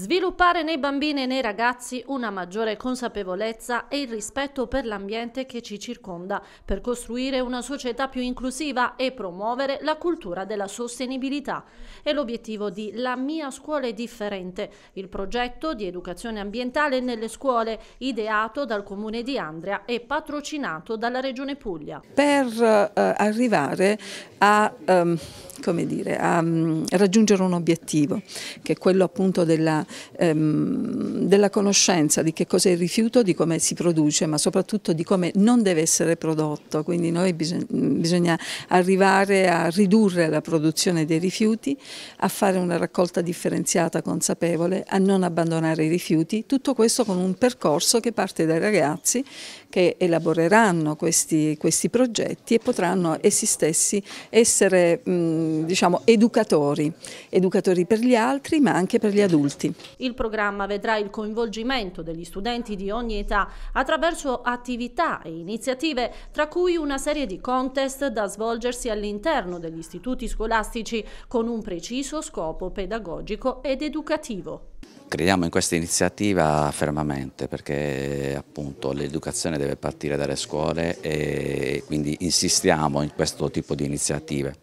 Sviluppare nei bambini e nei ragazzi una maggiore consapevolezza e il rispetto per l'ambiente che ci circonda, per costruire una società più inclusiva e promuovere la cultura della sostenibilità. È l'obiettivo di La mia scuola è differente, il progetto di educazione ambientale nelle scuole, ideato dal Comune di Andria e patrocinato dalla Regione Puglia. Per eh, arrivare a... Um come dire, a mm, raggiungere un obiettivo, che è quello appunto della ehm, della conoscenza di che cos'è il rifiuto, di come si produce, ma soprattutto di come non deve essere prodotto. Quindi noi bisog bisogna arrivare a ridurre la produzione dei rifiuti, a fare una raccolta differenziata consapevole, a non abbandonare i rifiuti, tutto questo con un percorso che parte dai ragazzi che elaboreranno questi, questi progetti e potranno essi stessi essere diciamo, educatori, educatori per gli altri ma anche per gli adulti. Il programma vedrà il coinvolgimento degli studenti di ogni età attraverso attività e iniziative tra cui una serie di contest da svolgersi all'interno degli istituti scolastici con un preciso scopo pedagogico ed educativo. Crediamo in questa iniziativa fermamente perché appunto l'educazione deve partire dalle scuole e quindi insistiamo in questo tipo di iniziative.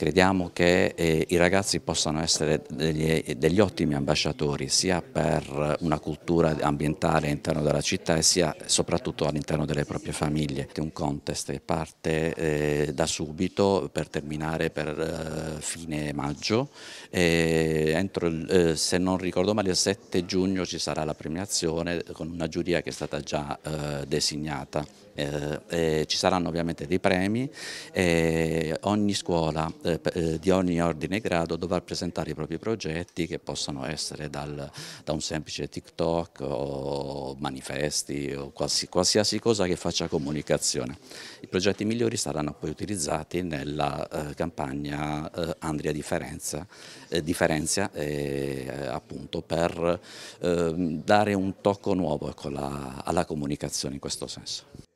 Crediamo che eh, i ragazzi possano essere degli, degli, ottimi ambasciatori sia per una cultura ambientale all'interno della città e sia soprattutto all'interno delle proprie famiglie. È un contest che parte eh, da subito per terminare per eh, fine maggio. entro, eh, se non ricordo ricordo male, il 7 giugno ci sarà la premiazione con una giuria che è stata già eh, designata. Eh, ci saranno ovviamente dei premi e ogni scuola eh, eh, di ogni ordine e grado dovrà presentare i propri progetti che possono essere dal, da un semplice TikTok o manifesti o qualsi, qualsiasi cosa che faccia comunicazione. I progetti migliori saranno poi utilizzati nella eh, campagna Andria di Firenze, eh, appunto appunto per eh, dare un tocco nuovo ecco, alla, alla comunicazione in questo senso.